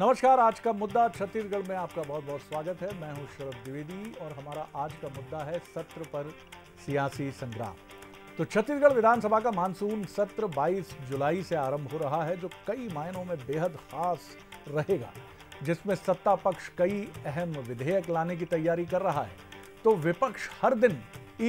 नमस्कार आज का मुद्दा छत्तीसगढ़ में आपका बहुत बहुत स्वागत है मैं हूं शरद द्विवेदी और हमारा आज का मुद्दा है सत्र पर सियासी संग्राम तो छत्तीसगढ़ विधानसभा का मानसून सत्र 22 जुलाई से आरंभ हो रहा है जो कई मायनों में बेहद खास रहेगा जिसमें सत्ता पक्ष कई अहम विधेयक लाने की तैयारी कर रहा है तो विपक्ष हर दिन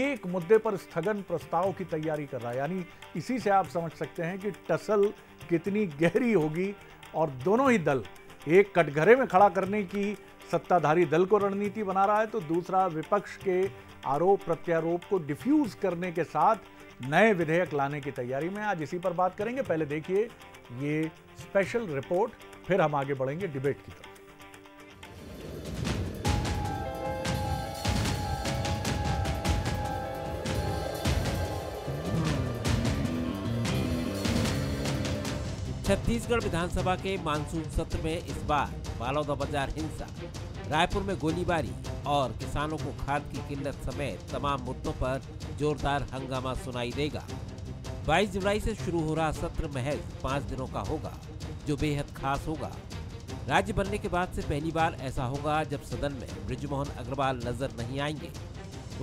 एक मुद्दे पर स्थगन प्रस्ताव की तैयारी कर रहा है यानी इसी से आप समझ सकते हैं कि टसल कितनी गहरी होगी और दोनों ही दल एक कटघरे में खड़ा करने की सत्ताधारी दल को रणनीति बना रहा है तो दूसरा विपक्ष के आरोप प्रत्यारोप को डिफ्यूज करने के साथ नए विधेयक लाने की तैयारी में आज इसी पर बात करेंगे पहले देखिए ये स्पेशल रिपोर्ट फिर हम आगे बढ़ेंगे डिबेट की तरफ छत्तीसगढ़ विधानसभा के मानसून सत्र में इस बार बाजार हिंसा रायपुर में गोलीबारी और किसानों को खाद की किल्लत समेत तमाम मुद्दों पर जोरदार हंगामा सुनाई देगा 22 जुलाई से शुरू हो रहा सत्र महज पाँच दिनों का होगा जो बेहद खास होगा राज्य बनने के बाद से पहली बार ऐसा होगा जब सदन में ब्रिजमोहन अग्रवाल नजर नहीं आएंगे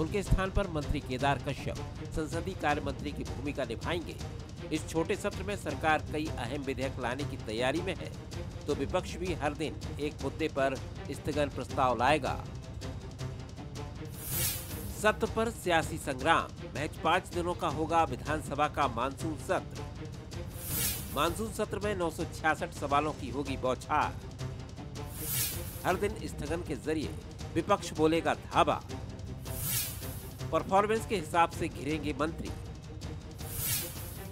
उनके स्थान पर मंत्री केदार कश्यप संसदीय कार्य मंत्री की भूमिका निभाएंगे इस छोटे सत्र में सरकार कई अहम विधेयक लाने की तैयारी में है तो विपक्ष भी हर दिन एक मुद्दे पर स्थगन प्रस्ताव लाएगा सत्र पर सियासी संग्राम महज पाँच दिनों का होगा विधानसभा का मानसून सत्र मानसून सत्र में नौ सवालों की होगी बौछार हर दिन स्थगन के जरिए विपक्ष बोलेगा धाबा परफॉर्मेंस के हिसाब से घिरेंगे मंत्री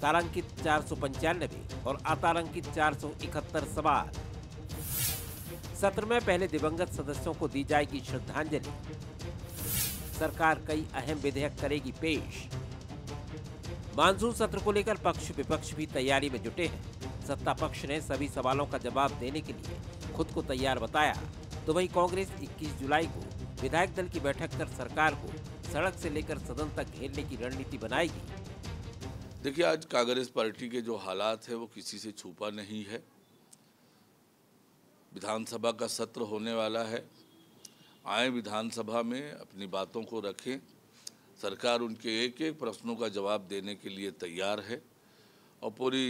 तारांकित चार सौ पंचानबे और अतारंकित चार सौ इकहत्तर सवाल सत्र में पहले दिवंगत सदस्यों को दी जाएगी श्रद्धांजलि सरकार कई अहम विधेयक करेगी पेश मानसून सत्र को लेकर पक्ष विपक्ष भी तैयारी में जुटे हैं सत्ता पक्ष ने सभी सवालों का जवाब देने के लिए खुद को तैयार बताया तो वही कांग्रेस 21 जुलाई को विधायक दल की बैठक कर सरकार को सड़क से लेकर सदन तक घेरने की रणनीति बनाएगी देखिए आज कांग्रेस पार्टी के जो हालात है वो किसी से छुपा नहीं है विधानसभा का सत्र होने वाला है आए विधानसभा में अपनी बातों को रखें सरकार उनके एक एक प्रश्नों का जवाब देने के लिए तैयार है और पूरी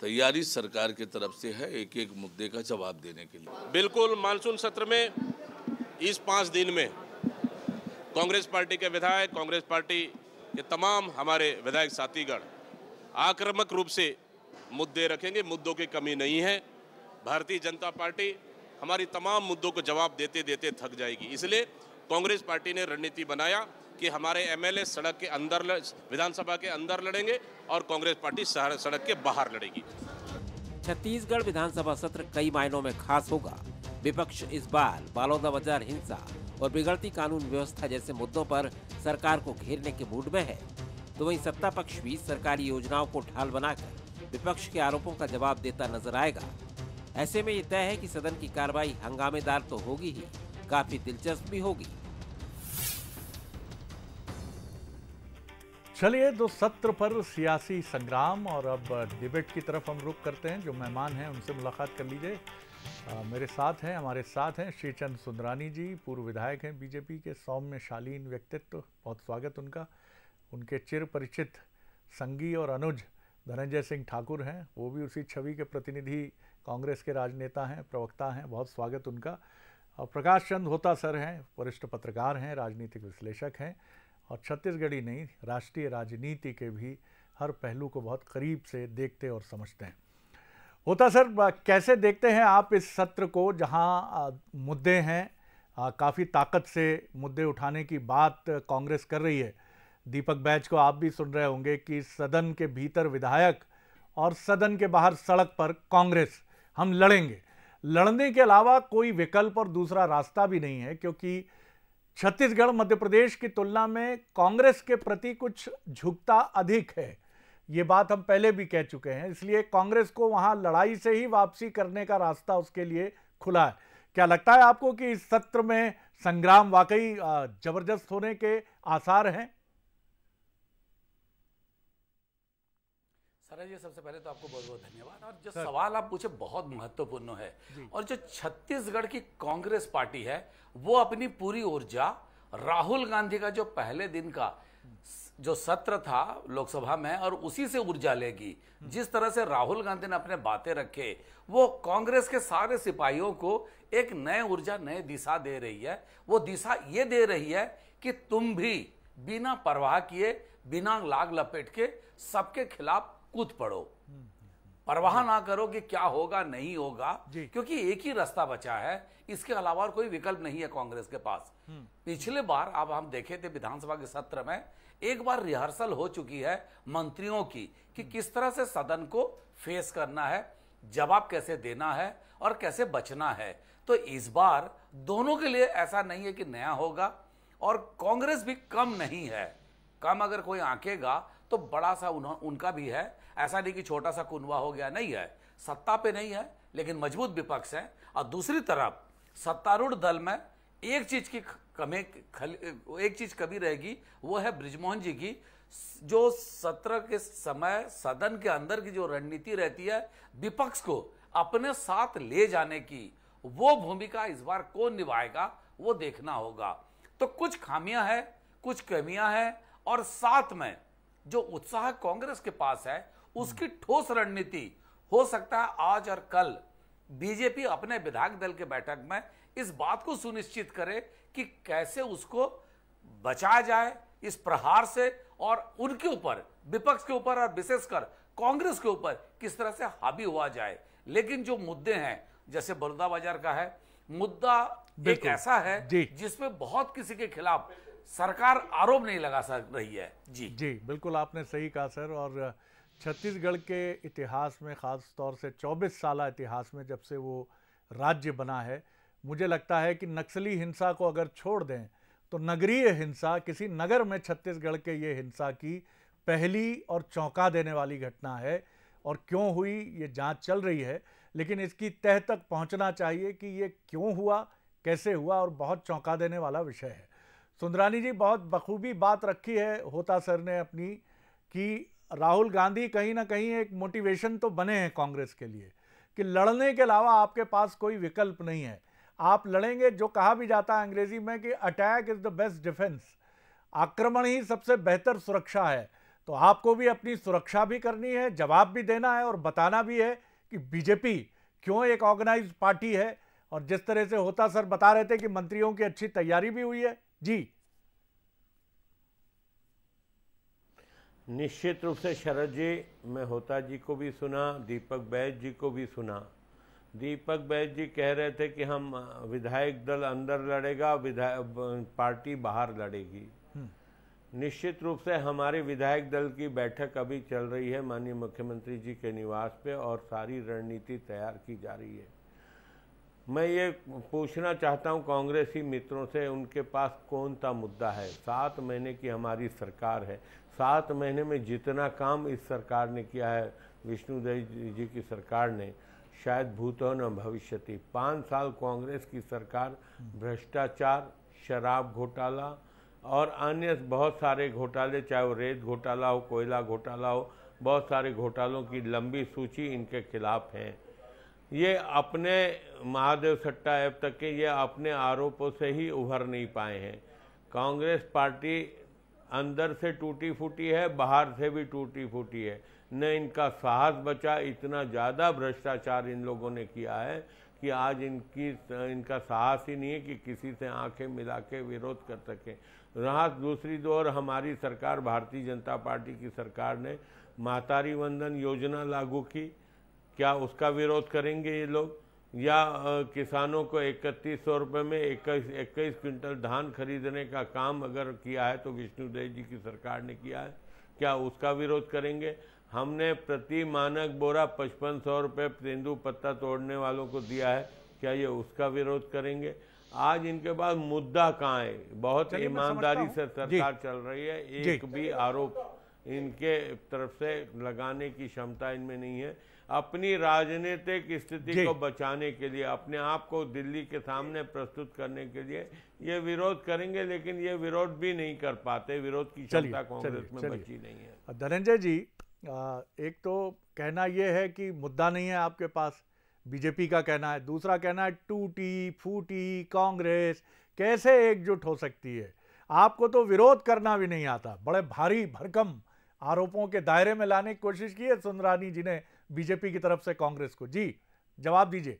तैयारी सरकार की तरफ से है एक एक मुद्दे का जवाब देने के लिए बिल्कुल मानसून सत्र में इस पाँच दिन में कांग्रेस पार्टी के विधायक कांग्रेस पार्टी ये तमाम हमारे विधायक साथीगण आक्रामक रूप से मुद्दे रखेंगे मुद्दों की कमी नहीं है भारतीय जनता पार्टी हमारी तमाम मुद्दों को जवाब देते देते थक जाएगी इसलिए कांग्रेस पार्टी ने रणनीति बनाया कि हमारे एमएलए सड़क के अंदर विधानसभा के अंदर लड़ेंगे और कांग्रेस पार्टी सड़क के बाहर लड़ेगी छत्तीसगढ़ विधानसभा सत्र कई मायनों में खास होगा विपक्ष इस बार बालोदा बाजार हिंसा और बिगड़ती कानून व्यवस्था जैसे मुद्दों पर सरकार को घेरने के मूड में है तो वहीं सत्ता पक्ष भी सरकारी योजनाओं को ढाल बनाकर विपक्ष के आरोपों का जवाब देता नजर आएगा ऐसे में ये तय है कि सदन की कार्रवाई हंगामेदार तो होगी ही काफी दिलचस्प भी होगी चलिए दो सत्र पर सियासी संग्राम और अब डिबेट की तरफ हम रुख करते हैं जो मेहमान हैं उनसे मुलाकात कर लीजिए मेरे साथ हैं हमारे साथ हैं श्रीचंद सुंदरानी जी पूर्व विधायक हैं बीजेपी के सौम्य शालीन व्यक्तित्व बहुत स्वागत उनका उनके चिर परिचित संगी और अनुज धनंजय सिंह ठाकुर हैं वो भी उसी छवि के प्रतिनिधि कांग्रेस के राजनेता हैं प्रवक्ता हैं बहुत स्वागत उनका और प्रकाश चंद होता सर हैं वरिष्ठ पत्रकार हैं राजनीतिक विश्लेषक हैं और छत्तीसगढ़ी नहीं राष्ट्रीय राजनीति के भी हर पहलू को बहुत करीब से देखते और समझते हैं होता सर कैसे देखते हैं आप इस सत्र को जहां मुद्दे हैं काफ़ी ताकत से मुद्दे उठाने की बात कांग्रेस कर रही है दीपक बैच को आप भी सुन रहे होंगे कि सदन के भीतर विधायक और सदन के बाहर सड़क पर कांग्रेस हम लड़ेंगे लड़ने के अलावा कोई विकल्प और दूसरा रास्ता भी नहीं है क्योंकि छत्तीसगढ़ मध्य प्रदेश की तुलना में कांग्रेस के प्रति कुछ झुकता अधिक है ये बात हम पहले भी कह चुके हैं इसलिए कांग्रेस को वहाँ लड़ाई से ही वापसी करने का रास्ता उसके लिए खुला है क्या लगता है आपको कि इस सत्र में संग्राम वाकई जबरदस्त होने के आसार हैं सर जी सबसे पहले तो आपको बहुत बहुत धन्यवाद और जो सवाल आप पूछे बहुत महत्वपूर्ण है और जो छत्तीसगढ़ की कांग्रेस पार्टी है वो अपनी पूरी ऊर्जा राहुल गांधी का जो पहले दिन का जो सत्र था लोकसभा में और उसी से ऊर्जा लेगी हम्म। जिस तरह से राहुल गांधी ने अपने बातें रखे वो कांग्रेस के सारे सिपाहियों को एक नए ऊर्जा नए दिशा दे रही है वो दिशा ये दे रही है कि तुम भी बिना परवाह किए बिना लाग लपेट के सबके खिलाफ कूद पड़ो हम्म, हम्म, हम्म। परवाह ना करो कि क्या होगा नहीं होगा क्योंकि एक ही रास्ता बचा है इसके अलावा और कोई विकल्प नहीं है कांग्रेस के पास पिछले बार अब हम देखे थे विधानसभा के सत्र में एक बार रिहर्सल हो चुकी है मंत्रियों की कि किस तरह से सदन को फेस करना है जवाब कैसे देना है और कैसे बचना है तो इस बार दोनों के लिए ऐसा नहीं है कि नया होगा और कांग्रेस भी कम नहीं है कम अगर कोई आंकेगा तो बड़ा सा उनका भी है ऐसा नहीं कि छोटा सा कुनवा हो गया नहीं है सत्ता पे नहीं है लेकिन मजबूत विपक्ष है और दूसरी तरफ सत्तारूढ़ दल में एक चीज की कमी एक चीज कमी रहेगी वो है ब्रिजमोहन जी की जो सत्र के समय सदन के अंदर की जो रणनीति रहती है विपक्ष को अपने साथ ले जाने की वो भूमिका इस बार कौन निभाएगा वो देखना होगा तो कुछ खामियां हैं कुछ कमियां हैं और साथ में जो उत्साह कांग्रेस के पास है उसकी ठोस रणनीति हो सकता है आज और कल बीजेपी अपने विधायक दल के बैठक में इस बात को सुनिश्चित करे कि कैसे उसको बचाया जाए इस प्रहार से और उनके ऊपर विपक्ष के ऊपर और विशेषकर कांग्रेस के ऊपर किस तरह से हावी हुआ जाए लेकिन जो मुद्दे हैं जैसे बलुदा बाजार का है मुद्दा एक ऐसा है जिसमें बहुत किसी के खिलाफ सरकार आरोप नहीं लगा सक रही है जी जी बिल्कुल आपने सही कहा सर और छत्तीसगढ़ के इतिहास में ख़ास तौर से 24 साल इतिहास में जब से वो राज्य बना है मुझे लगता है कि नक्सली हिंसा को अगर छोड़ दें तो नगरीय हिंसा किसी नगर में छत्तीसगढ़ के ये हिंसा की पहली और चौंका देने वाली घटना है और क्यों हुई ये जांच चल रही है लेकिन इसकी तह तक पहुंचना चाहिए कि ये क्यों हुआ कैसे हुआ और बहुत चौंका देने वाला विषय है सुंदरानी जी बहुत बखूबी बात रखी है होता सर ने अपनी कि राहुल गांधी कहीं ना कहीं एक मोटिवेशन तो बने हैं कांग्रेस के लिए कि लड़ने के अलावा आपके पास कोई विकल्प नहीं है आप लड़ेंगे जो कहा भी जाता है अंग्रेजी में कि attack is the best defence आक्रमण ही सबसे बेहतर सुरक्षा है तो आपको भी अपनी सुरक्षा भी करनी है जवाब भी देना है और बताना भी है कि बीजेपी क्यों एक ऑर्गेनाइज पार्टी है और जिस तरह से होता सर बता रहे थे कि मंत्रियों की अच्छी तैयारी भी हुई है जी निश्चित रूप से शरद जी मैं होता जी को भी सुना दीपक बैज जी को भी सुना दीपक बैज जी कह रहे थे कि हम विधायक दल अंदर लड़ेगा विधायक पार्टी बाहर लड़ेगी हम्म। निश्चित रूप से हमारे विधायक दल की बैठक अभी चल रही है माननीय मुख्यमंत्री जी के निवास पे और सारी रणनीति तैयार की जा रही है मैं ये पूछना चाहता हूँ कांग्रेसी मित्रों से उनके पास कौन सा मुद्दा है सात महीने की हमारी सरकार है सात महीने में जितना काम इस सरकार ने किया है विष्णुदेव जी की सरकार ने शायद भूतो न थी पाँच साल कांग्रेस की सरकार भ्रष्टाचार शराब घोटाला और अन्य बहुत सारे घोटाले चाहे वो रेत घोटाला हो कोयला घोटाला हो बहुत सारे घोटालों की लंबी सूची इनके खिलाफ हैं ये अपने महादेव सट्टा ऐप तक के ये अपने आरोपों से ही उभर नहीं पाए हैं कांग्रेस पार्टी अंदर से टूटी फूटी है बाहर से भी टूटी फूटी है न इनका साहस बचा इतना ज़्यादा भ्रष्टाचार इन लोगों ने किया है कि आज इनकी इनका साहस ही नहीं है कि किसी से आंखें मिला के विरोध कर सकें रहा दूसरी दौर हमारी सरकार भारतीय जनता पार्टी की सरकार ने मातारी वंदन योजना लागू की क्या उसका विरोध करेंगे ये लोग या किसानों को इकतीस सौ रुपये में इक्कीस इक्कीस क्विंटल धान खरीदने का काम अगर किया है तो विष्णुदेव जी की सरकार ने किया है क्या उसका विरोध करेंगे हमने प्रति मानक बोरा पचपन सौ रुपये तेंदू पत्ता तोड़ने वालों को दिया है क्या ये उसका विरोध करेंगे आज इनके पास मुद्दा कहाँ है बहुत ईमानदारी से सरकार चल रही है एक भी आरोप इनके तरफ से लगाने की क्षमता इनमें नहीं है अपनी राजनीतिक स्थिति को बचाने के लिए अपने आप को दिल्ली के सामने प्रस्तुत करने के लिए ये विरोध करेंगे लेकिन ये विरोध भी नहीं कर पाते विरोध की क्षमता कांग्रेस में बची नहीं है धनंजय जी एक तो कहना यह है कि मुद्दा नहीं है आपके पास बीजेपी का कहना है दूसरा कहना है टूटी फूटी कांग्रेस कैसे एकजुट हो सकती है आपको तो विरोध करना भी नहीं आता बड़े भारी भरकम आरोपों के दायरे में लाने की कोशिश की है सुंदरानी जी ने बीजेपी की तरफ से कांग्रेस को जी जवाब दीजिए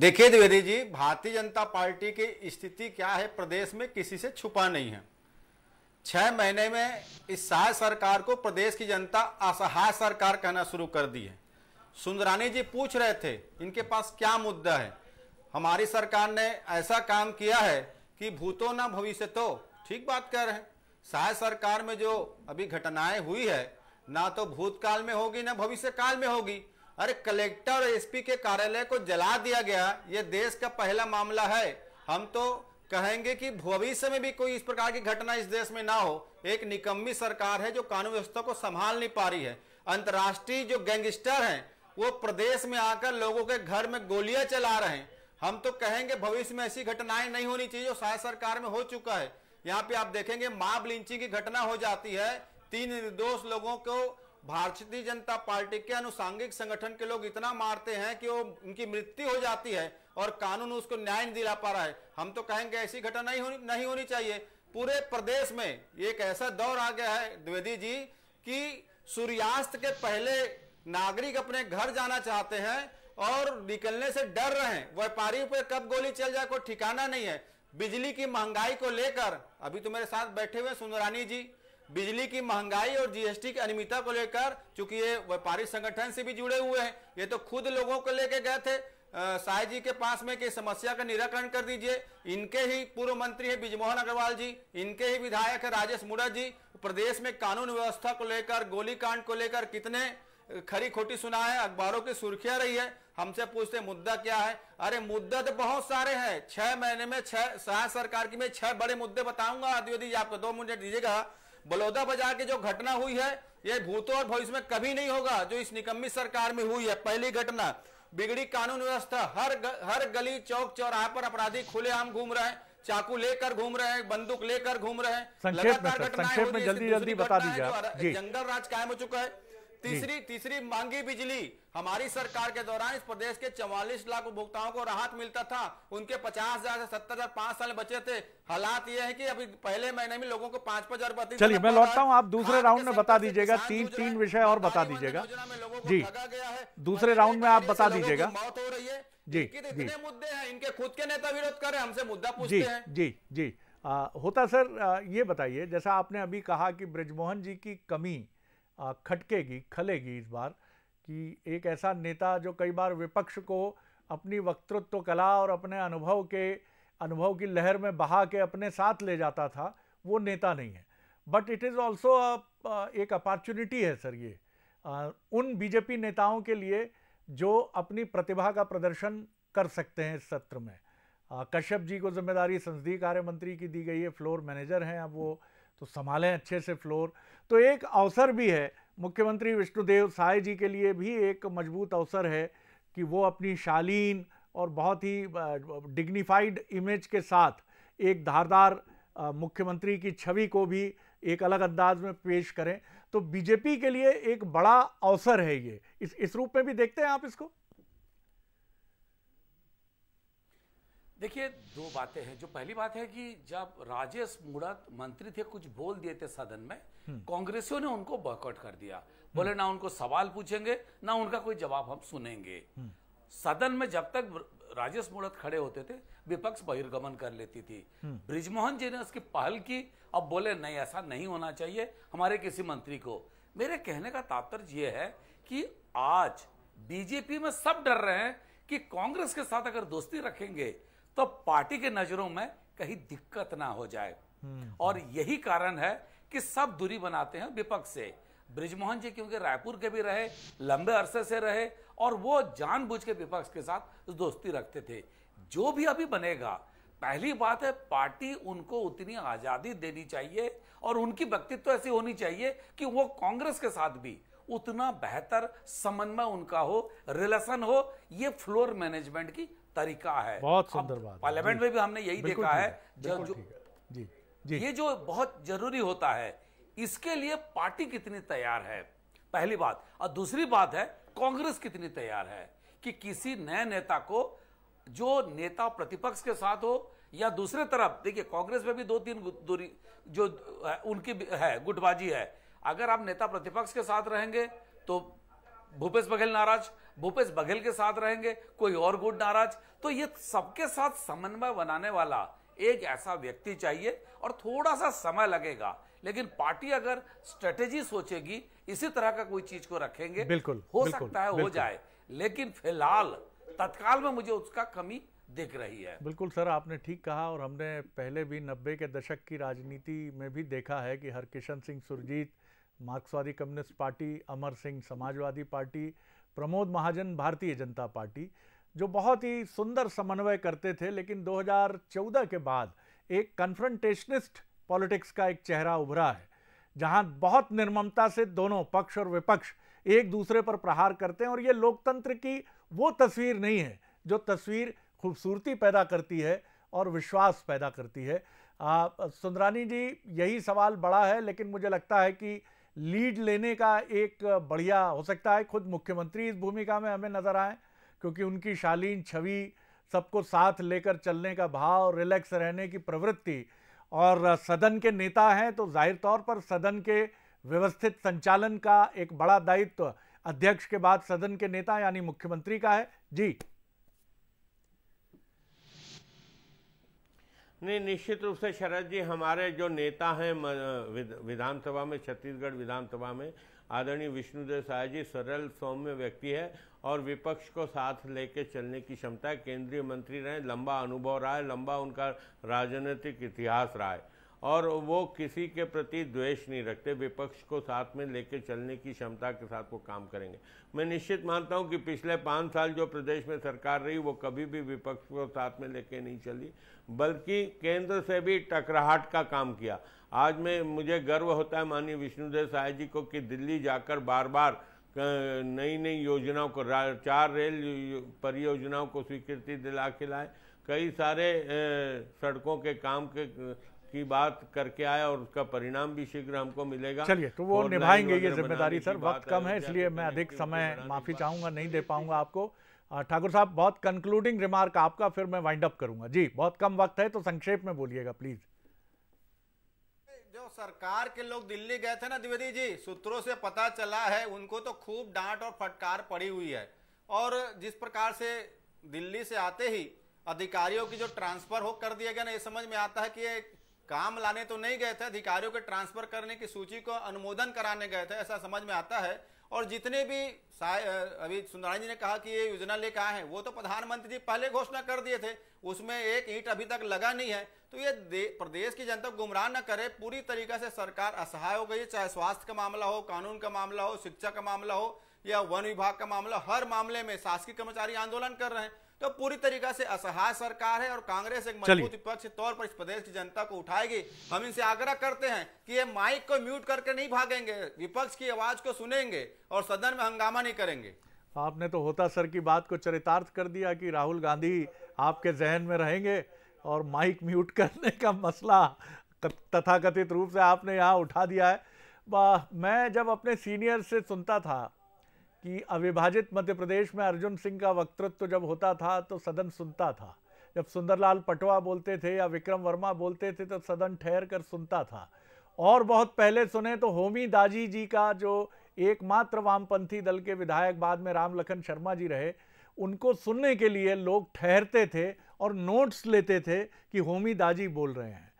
देखिए द्विवेदी जी भारतीय जनता पार्टी की स्थिति क्या है प्रदेश में किसी से छुपा नहीं है छह महीने में इस सहाय सरकार को प्रदेश की जनता असहाय सरकार कहना शुरू कर दी है सुंदरानी जी पूछ रहे थे इनके पास क्या मुद्दा है हमारी सरकार ने ऐसा काम किया है कि भूतो ना भविष्य तो ठीक बात कह रहे हैं सहाय सरकार में जो अभी घटनाएं हुई है ना तो भूतकाल में होगी ना भविष्य काल में होगी अरे कलेक्टर और एसपी के कार्यालय को जला दिया गया ये देश का पहला मामला है हम तो कहेंगे कि भविष्य में भी कोई इस प्रकार की घटना इस देश में ना हो एक निकम्मी सरकार है जो कानून व्यवस्था को संभाल नहीं पा रही है अंतर्राष्ट्रीय जो गैंगस्टर हैं वो प्रदेश में आकर लोगों के घर में गोलियां चला रहे हैं हम तो कहेंगे भविष्य में ऐसी घटनाएं नहीं होनी चाहिए जो शायद सरकार में हो चुका है यहाँ पे आप देखेंगे माप लिंची की घटना हो जाती है तीन निर्दोष लोगों को भारतीय जनता पार्टी के अनुसांगिक संगठन के लोग इतना मारते हैं कि वो उनकी मृत्यु हो जाती है और कानून उसको न्याय नहीं दिला पा रहा है हम तो कहेंगे ऐसी घटना नहीं होनी नहीं होनी चाहिए पूरे प्रदेश में एक ऐसा दौर आ गया है द्विवेदी जी कि सूर्यास्त के पहले नागरिक अपने घर जाना चाहते हैं और निकलने से डर रहे हैं व्यापारी पर कब गोली चल जाए कोई ठिकाना नहीं है बिजली की महंगाई को लेकर अभी तो मेरे साथ बैठे हुए सुंदरानी जी बिजली की महंगाई और जीएसटी की अनियमितता को लेकर चूंकि ये व्यापारी संगठन से भी जुड़े हुए हैं ये तो खुद लोगों को लेके गए थे साय जी के पास में कि समस्या का निराकरण कर दीजिए इनके ही पूर्व मंत्री है बिजमोहन अग्रवाल जी इनके ही विधायक है राजेश मुड़ा जी प्रदेश में कानून व्यवस्था को लेकर गोलीकांड को लेकर कितने खरी खोटी सुना है अखबारों की सुर्खियां रही है हमसे पूछते मुद्दा क्या है अरे मुद्दा तो बहुत सारे हैं छह महीने में छह सरकार की मैं छह बड़े मुद्दे बताऊंगा आदि जी आपको तो दो मिनट दीजिएगा बलौदा बाजार की जो घटना हुई है यह भूतो और भविष्य में कभी नहीं होगा जो इस निकम्मी सरकार में हुई है पहली घटना बिगड़ी कानून व्यवस्था हर ग, हर गली चौक चौराहे पर अपराधी खुलेआम घूम रहे हैं चाकू लेकर घूम रहे हैं बंदूक लेकर घूम रहे हैं लगातार घटनाएं जल्दी जल्दी बता दीजिए जंगल राज कायम हो चुका है तीसरी तीसरी महंगी बिजली हमारी सरकार के दौरान इस प्रदेश के 44 लाख उपभोक्ताओं को राहत मिलता था उनके पचास हजार से सत्तर हजार पांच साल बचे थे हालात यह है कि अभी पहले महीने में लोगों को पांच पांच हजार चलिए मैं लौटता हूँ आप दूसरे राउंड में बता दीजिएगा तीन तीन विषय और बता दीजिएगा जी दूसरे राउंड में आप बता दीजिएगा मौत हो रही है जी तो जी मुद्दे हैं इनके खुद के नेता विरोध कर रहे हैं हमसे मुद्दा पूछते हैं जी जी होता सर ये बताइए जैसा आपने अभी कहा कि ब्रजमोहन जी की कमी खटकेगी खलेगी इस बार कि एक ऐसा नेता जो कई बार विपक्ष को अपनी वक्तृत्व कला और अपने अनुभव के अनुभव की लहर में बहा के अपने साथ ले जाता था वो नेता नहीं है बट इट इज़ ऑल्सो एक अपॉर्चुनिटी है सर ये आ, उन बीजेपी नेताओं के लिए जो अपनी प्रतिभा का प्रदर्शन कर सकते हैं इस सत्र में कश्यप जी को जिम्मेदारी संसदीय कार्य मंत्री की दी गई है फ्लोर मैनेजर हैं अब वो तो संभालें अच्छे से फ्लोर तो एक अवसर भी है मुख्यमंत्री विष्णुदेव साय जी के लिए भी एक मजबूत अवसर है कि वो अपनी शालीन और बहुत ही डिग्निफाइड इमेज के साथ एक धारदार मुख्यमंत्री की छवि को भी एक अलग अंदाज में पेश करें तो बीजेपी के लिए एक बड़ा अवसर है ये इस इस रूप में भी देखते हैं आप इसको देखिए दो बातें हैं जो पहली बात है कि जब राजेश मूणत मंत्री थे कुछ बोल दिए थे सदन में हम्म। कांग्रेसियों ने उनको बॉकआउट कर दिया हम्म। बोले ना उनको सवाल पूछेंगे ना उनका कोई जवाब हम सुनेंगे हम्म। सदन में जब तक राजेश मूणत खड़े होते थे विपक्ष बहिर्गमन कर लेती थी ब्रिजमोहन जी ने उसकी पहल की अब बोले नहीं ऐसा नहीं होना चाहिए हमारे किसी मंत्री को मेरे कहने का तात्पर्य यह है कि आज बीजेपी में सब डर रहे हैं कि कांग्रेस के साथ अगर दोस्ती रखेंगे तो पार्टी के नजरों में कहीं दिक्कत ना हो जाए हम्म। और यही कारण है कि सब दूरी बनाते हैं विपक्ष से ब्रिजमोहन जी क्योंकि रायपुर के भी रहे लंबे अरसे से रहे और वो जानबूझ के विपक्ष के साथ दोस्ती रखते थे जो भी अभी बनेगा पहली बात है पार्टी उनको उतनी आज़ादी देनी चाहिए और उनकी व्यक्तित्व तो ऐसी होनी चाहिए कि वो कांग्रेस के साथ भी उतना बेहतर समन्वय उनका हो रिलेशन हो ये फ्लोर मैनेजमेंट की तरीका है बहुत सुंदर बात पार्लियामेंट में भी हमने यही देखा है जी जी ये जो बहुत जरूरी होता है इसके लिए पार्टी कितनी तैयार है पहली बात और दूसरी बात है कांग्रेस कितनी तैयार है कि किसी नए नेता को जो नेता प्रतिपक्ष के साथ हो या दूसरे तरफ देखिए कांग्रेस में भी दो तीन दूरी जो उनकी है गुटबाजी है अगर आप नेता प्रतिपक्ष के साथ रहेंगे तो भूपेश बघेल नाराज भूपेश बघेल के साथ रहेंगे कोई और गुट नाराज तो ये सबके साथ समन्वय बनाने वाला एक ऐसा व्यक्ति चाहिए और थोड़ा सा समय लगेगा लेकिन पार्टी अगर स्ट्रेटेजी सोचेगी इसी तरह का कोई चीज को रखेंगे बिल्कुल हो बिल्कुल, सकता है हो जाए लेकिन फिलहाल तत्काल में मुझे उसका कमी दिख रही है बिल्कुल सर आपने ठीक कहा और हमने पहले भी नब्बे के दशक की राजनीति में भी देखा है कि Harkishan Singh Surjeet Marxwadi communist party Amar Singh Samajwadi party Pramod Mahajan Bharatiya Janata party जो बहुत ही सुंदर समन्वय करते थे लेकिन 2014 के बाद एक कन्फ्रंटेशनिस्ट पॉलिटिक्स का एक चेहरा उभरा है जहां बहुत निर्ममता से दोनों पक्ष और विपक्ष एक दूसरे पर प्रहार करते हैं और ये लोकतंत्र की वो तस्वीर नहीं है जो तस्वीर खूबसूरती पैदा करती है और विश्वास पैदा करती है सुंदरानी जी यही सवाल बड़ा है लेकिन मुझे लगता है कि लीड लेने का एक बढ़िया हो सकता है खुद मुख्यमंत्री इस भूमिका में हमें नज़र आए क्योंकि उनकी शालीन छवि सबको साथ लेकर चलने का भाव रिलैक्स रहने की प्रवृत्ति और सदन के नेता हैं तो जाहिर तौर पर सदन के व्यवस्थित संचालन का एक बड़ा दायित्व अध्यक्ष के बाद सदन के नेता यानी मुख्यमंत्री का है जी नहीं निश्चित रूप से शरद जी हमारे जो नेता हैं विधानसभा में छत्तीसगढ़ विधानसभा में आदरणीय विष्णुदेव साय जी सरल सौम्य व्यक्ति है और विपक्ष को साथ लेकर चलने की क्षमता है केंद्रीय मंत्री रहे लंबा अनुभव रहा है लंबा उनका राजनीतिक इतिहास रहा है और वो किसी के प्रति द्वेष नहीं रखते विपक्ष को साथ में लेकर चलने की क्षमता के साथ वो काम करेंगे मैं निश्चित मानता हूँ कि पिछले पाँच साल जो प्रदेश में सरकार रही वो कभी भी विपक्ष को साथ में लेके नहीं चली बल्कि केंद्र से भी टकराहट का काम किया आज मैं मुझे गर्व होता है माननीय विष्णुदेव साय जी को कि दिल्ली जाकर बार बार नई नई योजनाओं को चार रेल परियोजनाओं को स्वीकृति दिला खिलाए कई सारे सड़कों के काम के की बात करके आया और उसका परिणाम भी शीघ्र हमको मिलेगा चलिए तो वो निभाएंगे ये तो जिम्मेदारी सर वक्त कम है इसलिए मैं अधिक समय माफी चाहूंगा नहीं दे पाऊंगा आपको ठाकुर साहब बहुत कंक्लूडिंग रिमार्क आपका फिर मैं वाइंड अप करूंगा जी बहुत कम वक्त है तो संक्षेप में बोलिएगा प्लीज जो सरकार के लोग दिल्ली गए थे ना द्विवेदी जी सूत्रों से पता चला है उनको तो खूब डांट और फटकार पड़ी हुई है और जिस प्रकार से दिल्ली से आते ही अधिकारियों की जो ट्रांसफर हो कर दिया गया ना ये समझ में आता है कि ये काम लाने तो नहीं गए थे अधिकारियों के ट्रांसफर करने की सूची को अनुमोदन कराने गए थे ऐसा समझ में आता है और जितने भी अभी सुंदरानी जी ने कहा कि ये योजना लेकर आए हैं वो तो प्रधानमंत्री जी पहले घोषणा कर दिए थे उसमें एक ईट अभी तक लगा नहीं है तो ये प्रदेश की जनता गुमराह न करे पूरी तरीके से सरकार असहाय हो गई है चाहे स्वास्थ्य का मामला हो कानून का मामला हो शिक्षा का मामला हो या वन विभाग का मामला हर मामले में शासकीय कर्मचारी आंदोलन कर रहे हैं तो पूरी तरीका से असहाय सरकार है और कांग्रेस एक मजबूत विपक्ष तौर पर इस प्रदेश की जनता को उठाएगी हम इनसे आग्रह करते हैं कि ये माइक को म्यूट करके नहीं भागेंगे विपक्ष की आवाज को सुनेंगे और सदन में हंगामा नहीं करेंगे आपने तो होता सर की बात को चरितार्थ कर दिया कि राहुल गांधी आपके जहन में रहेंगे और माइक म्यूट करने का मसला तथाकथित रूप से आपने यहाँ उठा दिया है मैं जब अपने सीनियर से सुनता था कि अविभाजित मध्य प्रदेश में अर्जुन सिंह का वक्तृत्व जब होता था तो सदन सुनता था जब सुंदरलाल पटवा बोलते थे या विक्रम वर्मा बोलते थे तो सदन ठहर कर सुनता था और बहुत पहले सुने तो होमी दाजी जी का जो एकमात्र वामपंथी दल के विधायक बाद में राम लखन शर्मा जी रहे उनको सुनने के लिए लोग ठहरते थे और नोट्स लेते थे कि होमी दाजी बोल रहे हैं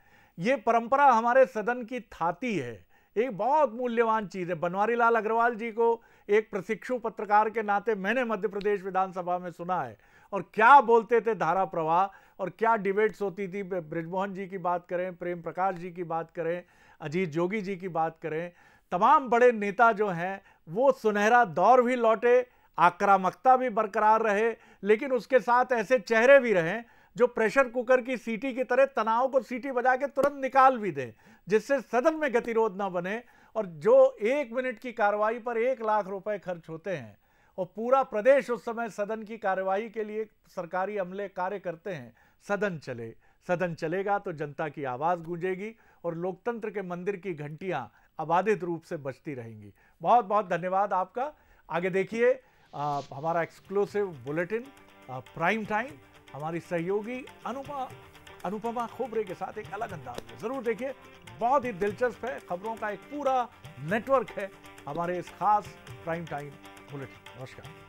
ये परंपरा हमारे सदन की थाती है एक बहुत मूल्यवान चीज़ है बनवारी लाल अग्रवाल जी को एक प्रशिक्षु पत्रकार के नाते मैंने मध्य प्रदेश विधानसभा में सुना है और क्या बोलते थे धारा प्रवाह और क्या डिबेट्स होती थी ब्रजमोहन जी की बात करें प्रेम प्रकाश जी की बात करें अजीत जोगी जी की बात करें तमाम बड़े नेता जो हैं वो सुनहरा दौर भी लौटे आक्रामकता भी बरकरार रहे लेकिन उसके साथ ऐसे चेहरे भी रहें जो प्रेशर कुकर की सीटी की तरह तनाव को सीटी बजा के तुरंत निकाल भी दें जिससे सदन में गतिरोध ना बने और जो एक मिनट की कार्रवाई पर एक लाख रुपए खर्च होते हैं और पूरा प्रदेश उस समय सदन की कार्यवाही के लिए सरकारी अमले कार्य करते हैं सदन चले सदन चलेगा तो जनता की आवाज़ गूंजेगी और लोकतंत्र के मंदिर की घंटियां अबाधित रूप से बजती रहेंगी बहुत बहुत धन्यवाद आपका आगे देखिए हमारा एक्सक्लूसिव बुलेटिन प्राइम टाइम हमारी सहयोगी अनुपा अनुपमा खोबरे के साथ एक अलग अंदाज में जरूर देखिए बहुत ही दिलचस्प है खबरों का एक पूरा नेटवर्क है हमारे इस खास प्राइम टाइम बुलेटिन नमस्कार